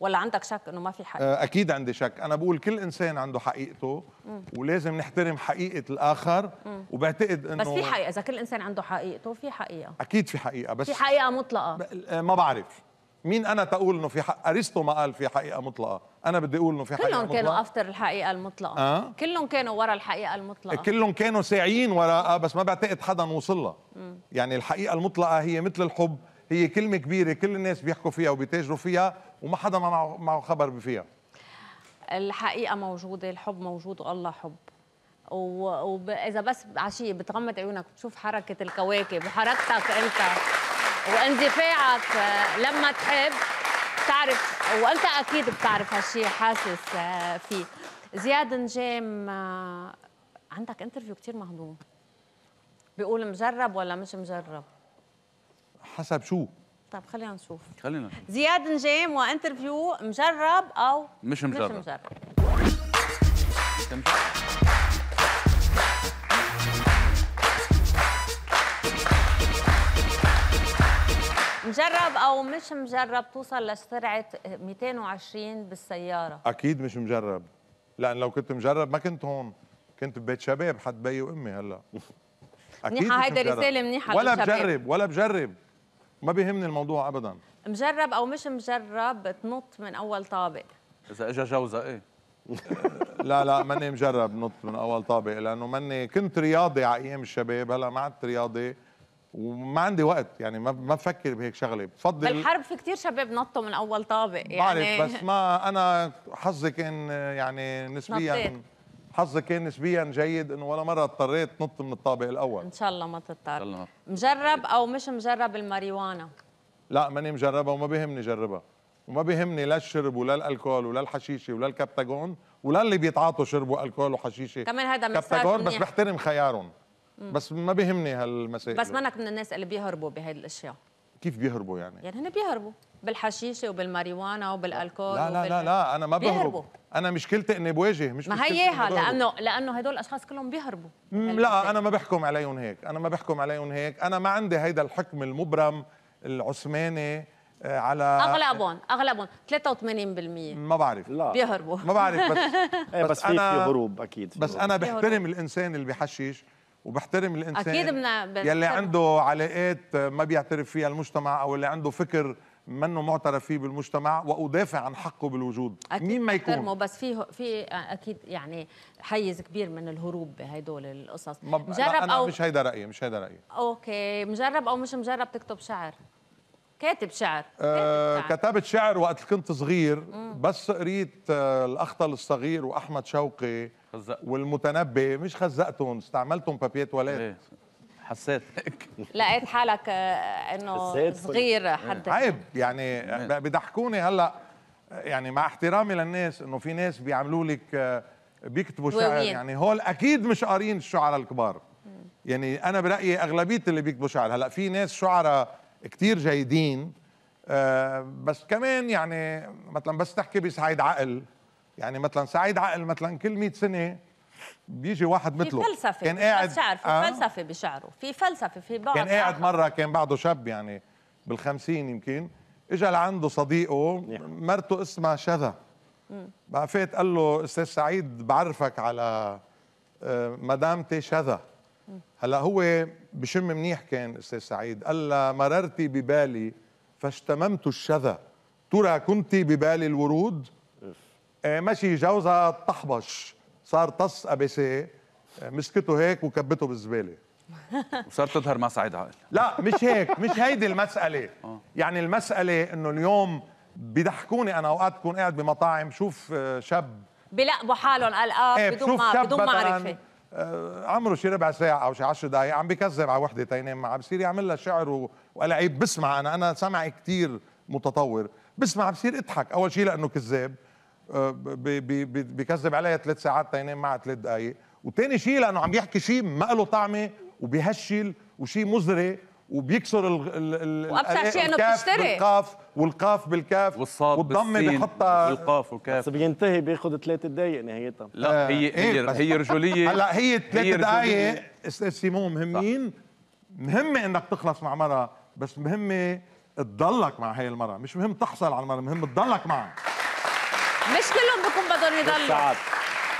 ولا عندك شك انه ما في حقيقه آه، اكيد عندي شك انا بقول كل انسان عنده حقيقته م. ولازم نحترم حقيقه الاخر م. وبعتقد انه بس في حقيقه اذا كل انسان عنده حقيقته في حقيقه اكيد في حقيقه بس في حقيقه مطلقه آه، ما بعرف مين انا تقول انه في حق ارسطو ما قال في حقيقه مطلقه انا بدي اقول انه في حقيقه كلهم كانوا افتر الحقيقه المطلقه أه؟ كلهم كانوا ورا الحقيقه المطلقه كلهم كانوا ساعيين وراها آه، بس ما بعتقد حدا وصل لها يعني الحقيقه المطلقه هي مثل الحب هي كلمه كبيره كل الناس بيحكوا فيها وبيتاجروا فيها وما حدا ما معه خبر فيها الحقيقه موجوده الحب موجود والله حب واذا بس عشيه بتغمض عيونك بتشوف حركه الكواكب وحركتك انت واندفاعك آه، لما تحب بتعرف وانت اكيد بتعرف هالشيء حاسس آه، فيه زياد نجام آه، عندك انترفيو كثير مهضوم بيقول مجرب ولا مش مجرب حسب شو طب خلينا نشوف خلينا نشوف زياد نجام وانترفيو مجرب او مش مجرب, مش مجرب. مجرب او مش مجرب توصل لسرعه 220 بالسياره اكيد مش مجرب لان لو كنت مجرب ما كنت هون كنت ببيت شباب حد بي وامي هلا منيحه هيدا رساله منيحه ولا بجرب ولا بجرب ما بيهمني الموضوع ابدا مجرب او مش مجرب تنط من اول طابق اذا اجى جوزه ايه *laughs* لا لا ماني مجرب نط من اول طابق لانه ماني كنت رياضي على ايام الشباب هلا ما عدت رياضي وما عندي وقت يعني ما ما بفكر بهيك شغله بفضل بالحرب في كثير شباب نطوا من اول طابق يعني بعرف بس ما *laughs* انا حظي كان يعني نسبيا حظي كان نسبيا جيد انه ولا مره اضطريت نط من الطابق الاول ان شاء الله ما تضطر مجرب او مش مجرب الماريوانا لا ماني مجربها وما بيهمني جربها وما بيهمني لا الشرب ولا الكول ولا الحشيشه ولا الكبتاجون ولا اللي بيتعاطوا شربوا الكول وحشيشه كمان هذا مساج بس بحترم خيارهم بس ما بيهمني هالمسائل بس مانك من الناس اللي بيهربوا بهي الاشياء كيف بيهربوا يعني؟ يعني هن بيهربوا بالحشيشه وبالماريجوانا وبالالكول لا لا وبال... لا لا انا ما بهرب بيهربوا. انا مشكلتي اني بواجه مش ما هيها لانه لانه هدول الاشخاص كلهم بيهربوا يعني لا انا ما بحكم عليهم هيك انا ما بحكم عليهم هيك انا ما عندي هيدا الحكم المبرم العثماني آه، على اغلبهم اغلبهم 83% ما بعرف لا بيهربوا ما بعرف بس *laughs* إيه، بس, بس في هروب اكيد بس انا بحترم الانسان اللي بحشيش وبحترم الانسان اكيد بنا بنحترم. يلي عنده علاقات ما بيعترف فيها المجتمع او اللي عنده فكر منه معترف فيه بالمجتمع وادافع عن حقه بالوجود أكيد مين ما يكون بس في في اكيد يعني حيز كبير من الهروب بهدول القصص مجرب أنا أو مش هيدا رايي مش هيدا رايي اوكي مجرب او مش مجرب تكتب شعر كاتب شعر, أه كاتب شعر. كتبت شعر وقت كنت صغير بس قريت آه، الاخطل الصغير واحمد شوقي خزقتهم والمتنبي مش خزقتهم استعملتهم بابيه تواليت إيه. حسيت لقيت حالك آه، انه صغير حد إيه. عيب يعني إيه. بضحكوني هلا يعني مع احترامي للناس انه في ناس بيعملوا لك آه، بيكتبوا شعر يعني هول اكيد مش قارين الشعراء الكبار يعني انا برايي اغلبيه اللي بيكتبوا شعر هلا في ناس شعراء كتير جيدين آه، بس كمان يعني مثلا بس تحكي بسعيد عقل يعني مثلا سعيد عقل مثلا كل 100 سنه بيجي واحد مثله في فلسفه كان قاعد شعر في آه؟ فلسفه بشعره في فلسفه في بعض كان قاعد مره كان بعده شاب يعني بالخمسين يمكن اجى لعنده صديقه مرته اسمها شذا بقى فات قال له استاذ سعيد بعرفك على آه، مدامتي شذا هلا هو بشم منيح كان استاذ سعيد قال له مررتي ببالي فاشتممت الشذا ترى كنت ببالي الورود آه، ماشي جوزها طحبش صار طص سي آه، مسكته هيك وكبته بالزباله *laughs* وصارت تظهر مع سعيد عقل لا مش هيك مش هيدي المساله *laughs* آه. يعني المساله انه اليوم بيضحكوني انا اوقات بكون قاعد بمطاعم شوف شاب بلقبوا حالهم قلقان ايه بدون ما بدون معرفه عمره شي ربع ساعة أو شي عشر دقايق عم بكذب على وحدة تينام معها بصير يعمل لها شعر وألاعيب بسمع أنا أنا سمعي كثير متطور بسمع بصير اضحك أول شي لأنه كذاب آه، بيكذب عليها ثلاث ساعات تنام معها ثلاث دقائق وتاني شيء لانه عم يحكي شيء ما له طعمه وبيهشل وشيء مزري وبيكسر ال ال وابشع شيء انه بتشتري بالقاف والقاف بالكاف والصاد والضمه بحطها بالقاف وكاف بس بينتهي بياخذ ثلاث دقائق نهايتها لا آه، هي إيه، هي هي رجوليه هلا هي ثلاث دقائق سيمون مهمين مهمه انك تخلص مع مرة بس مهمه تضلك مع هاي المرة مش مهم تحصل على المرة مهم تضلك معها مش كلهم بكون بدهم يضلوا ساعات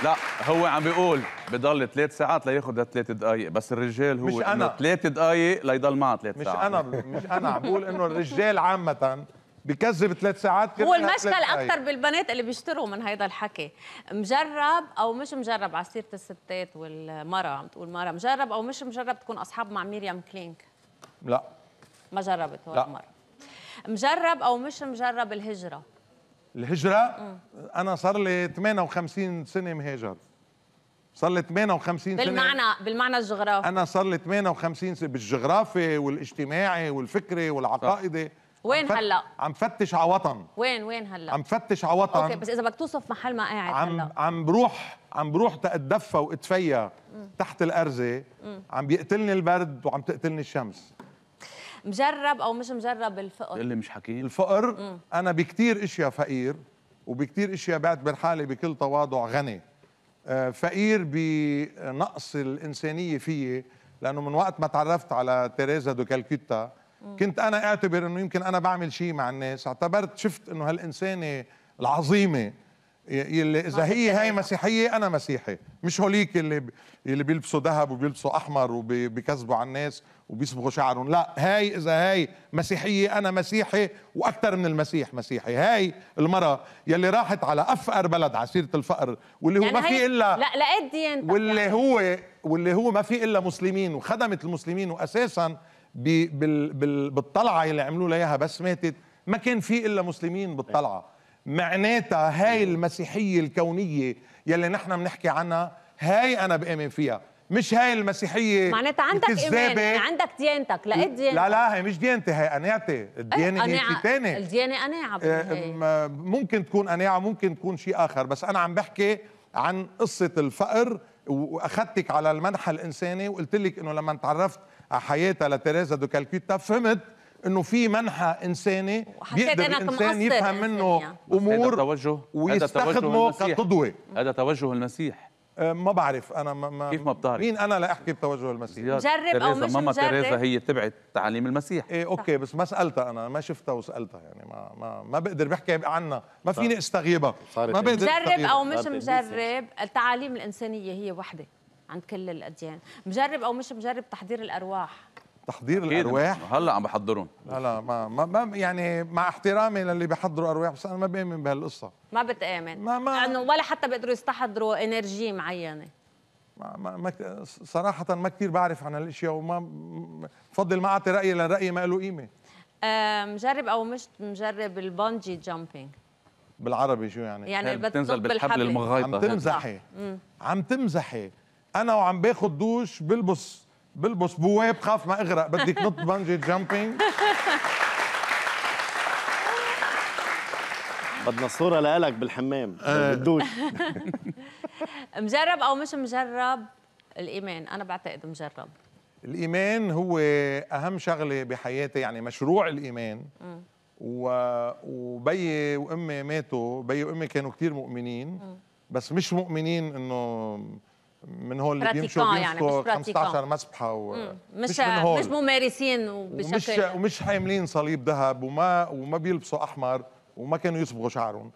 لا هو عم بيقول بضل ثلاث ساعات لياخذ ثلاث دقائق بس الرجال هو مش انا ثلاث دقائق ليضل معه ثلاث ساعات مش انا مش انا عم بقول انه الرجال عامه بكذب ثلاث ساعات هو المشكل اكثر بالبنات اللي بيشتروا من هيدا الحكي مجرب او مش مجرب على سيره الستات والمرا عم تقول مرا مجرب او مش مجرب تكون اصحاب مع ميريام كلينك لا ما جربت ولا مره مجرب او مش مجرب الهجره الهجره آه. انا صار لي 58 سنه مهاجر صار لي 58 سنه بالمعنى بالمعنى الجغرافي انا صار لي 58 سنه بالجغرافي والاجتماعي والفكري والعقائدي وين هلا؟ عم فتش على وطن وين وين هلا؟ عم فتش على وطن اوكي بس اذا بدك توصف محل ما قاعد عم هلا عم بروح عم بروح تأتدفى واتفيا تحت الارزه عم بيقتلني البرد وعم تقتلني الشمس مجرب او مش مجرب الفقر اللي مش حكيم الفقر مم. انا بكتير اشياء فقير وبكتير اشياء بعتبر حالي بكل تواضع غني آه، فقير بنقص الانسانيه فيي لانه من وقت ما تعرفت على تيريزا دو كالكوتا كنت انا اعتبر انه يمكن انا بعمل شيء مع الناس اعتبرت شفت انه هالانسانه العظيمه يلي اذا هي هاي مسيحيه انا مسيحي مش هوليك اللي اللي بيلبسوا ذهب وبيلبسوا احمر وبيكذبوا على الناس وبيصبغوا شعرهم لا هاي اذا هاي مسيحيه انا مسيحي واكثر من المسيح مسيحي هاي المراه يلي راحت على افقر بلد على سيره الفقر واللي يعني هو ما في الا لا لقيت انت يعني. واللي يعني. هو واللي هو ما في الا مسلمين وخدمت المسلمين واساسا بال بال بالطلعه اللي عملوا لها اياها بس ماتت ما كان في الا مسلمين بالطلعه معناتها هاي المسيحية الكونية يلي نحن بنحكي عنها هاي أنا بآمن فيها مش هاي المسيحية معناتها عندك إيمان يعني عندك ديانتك لقيت ديانتك لا لا هي مش ديانتي هي قناعتي الديانة هي شيء تاني الديانة قناعة آه، ممكن تكون قناعة ممكن تكون شيء آخر بس أنا عم بحكي عن قصة الفقر وأخذتك على المنحى الإنساني وقلت لك إنه لما تعرفت على حياتها لتريزا دو كالكيتا فهمت انه في منحى انساني بيقدر الانسان يفهم منه يعني. امور ويستخدمه كقدوه هذا توجه المسيح أه، ما بعرف انا ما, ما كيف ما بتعرف مين انا لاحكي بتوجه المسيح جرب او مش ماما تريزا هي تبعت تعاليم المسيح ايه اوكي بس ما سالتها انا ما شفتها وسالتها يعني ما ما ما بقدر بحكي عنها ما فيني استغيبها ما بقدر جرب او مش مجرب التعاليم الانسانيه هي وحده عند كل الاديان مجرب او مش مجرب تحضير الارواح تحضير الارواح هلا عم بحضرهم لا ما, ما ما يعني مع احترامي للي بحضروا ارواح بس انا ما بامن بهالقصه ما بتامن ما ما يعني ولا حتى بيقدروا يستحضروا انرجي معينه ما ما, ما صراحه ما كثير بعرف عن هالاشياء وما بفضل ما اعطي رايي لان رايي ما له قيمه مجرب او مش مجرب البونجي جامبينج بالعربي شو يعني؟ يعني بتنزل بالحبل المغايطه عم تمزحي عم تمزحي انا وعم باخذ دوش بلبس بلبس بواه بخاف ما اغرق بدك نط بنجي جامبينج بدنا صورة لإلك بالحمام آه. بالدوش *laughs* مجرب أو مش مجرب الإيمان أنا بعتقد مجرب الإيمان هو أهم شغلة بحياتي يعني مشروع الإيمان و... وبي وأمي ماتوا بي وأمي كانوا كتير مؤمنين بس مش مؤمنين إنه من هول اللي بيمشوا يعني بيمسكوا 15 مسبحه و... مش مش, من هول. مش ممارسين وبشكل ومش ومش حاملين صليب ذهب وما وما بيلبسوا احمر وما كانوا يصبغوا شعرهم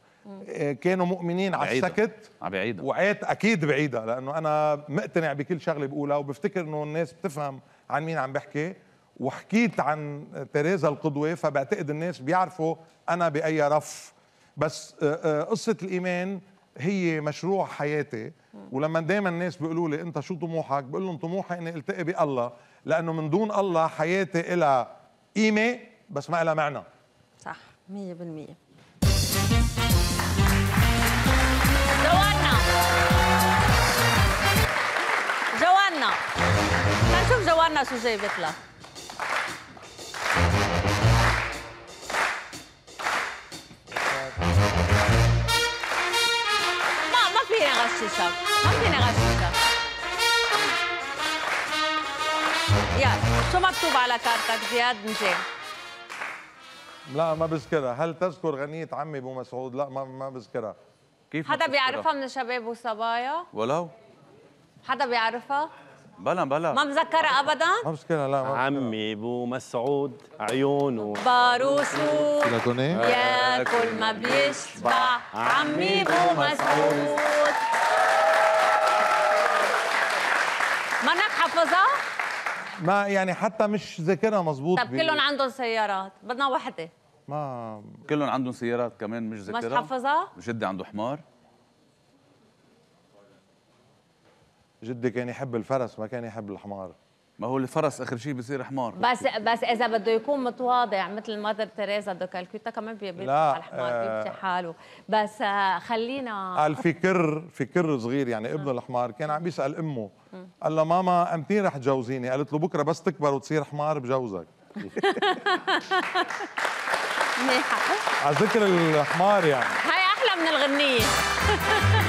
إيه، كانوا مؤمنين على السكت بعيدة وعيت اكيد بعيده لانه انا مقتنع بكل شغله بقولها وبفتكر انه الناس بتفهم عن مين عم بحكي وحكيت عن تيريزا القدوه فبعتقد الناس بيعرفوا انا باي رف بس آه، آه، قصه الايمان هي مشروع حياتي ولما دايما الناس بيقولوا لي انت شو طموحك بقول لهم طموحي اني التقي بالله لانه من دون الله حياتي إلى قيمه بس ما لها معنى صح 100% جوانا جوانا جوانا شو جابت لها؟ اغششك ممكن اغششك يلا شو مكتوب على كارتك زياد نجيم لا ما بذكرها هل تذكر غنية عمي ابو مسعود لا ما ما بذكرها كيف حدا بيعرفها من الشباب والصبايا ولو حدا بيعرفها بلا بلا ما مذكرها ابدا ما بذكرها لا ما عمي ابو مسعود عيونه باروسه يا كل ما بيشبع عمي ابو مسعود ما يعني حتى مش ذاكرها مزبوط طب كلهم عندهم سيارات بدنا وحده ما كلهم عندهم سيارات كمان مش ذاكرها مش حافظها جدي عنده حمار جدي كان يحب الفرس ما كان يحب الحمار ما هو الفرس اخر شيء بصير حمار بس بس اذا بده يكون متواضع مثل مادر تريزا دو كالكوتا كمان بيبقى على الحمار آه بيمشي حاله بس آه، خلينا قال في كر في كر صغير يعني ابنه الحمار كان عم بيسال امه قال له ماما امتين رح تجوزيني قالت له بكره بس تكبر وتصير حمار بجوزك *laughs* منيحه على ذكر الحمار يعني هاي احلى من الغنيه *laughs*